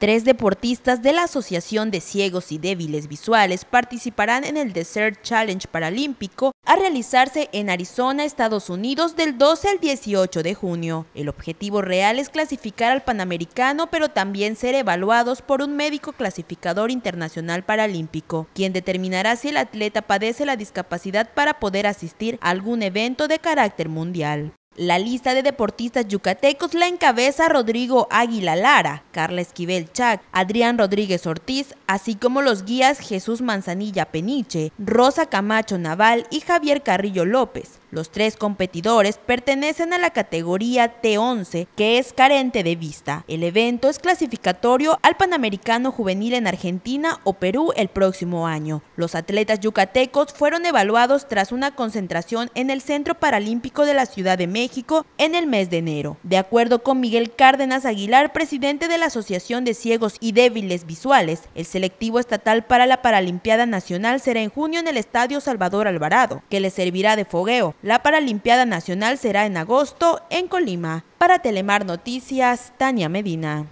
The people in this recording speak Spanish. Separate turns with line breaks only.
Tres deportistas de la Asociación de Ciegos y Débiles Visuales participarán en el Desert Challenge Paralímpico a realizarse en Arizona, Estados Unidos, del 12 al 18 de junio. El objetivo real es clasificar al Panamericano, pero también ser evaluados por un médico clasificador internacional paralímpico, quien determinará si el atleta padece la discapacidad para poder asistir a algún evento de carácter mundial. La lista de deportistas yucatecos la encabeza Rodrigo Águila Lara, Carla Esquivel Chac, Adrián Rodríguez Ortiz, así como los guías Jesús Manzanilla Peniche, Rosa Camacho Naval y Javier Carrillo López. Los tres competidores pertenecen a la categoría T11, que es carente de vista. El evento es clasificatorio al Panamericano Juvenil en Argentina o Perú el próximo año. Los atletas yucatecos fueron evaluados tras una concentración en el Centro Paralímpico de la Ciudad de México México en el mes de enero. De acuerdo con Miguel Cárdenas Aguilar, presidente de la Asociación de Ciegos y Débiles Visuales, el selectivo estatal para la Paralimpiada Nacional será en junio en el Estadio Salvador Alvarado, que le servirá de fogueo. La Paralimpiada Nacional será en agosto en Colima. Para Telemar Noticias, Tania Medina.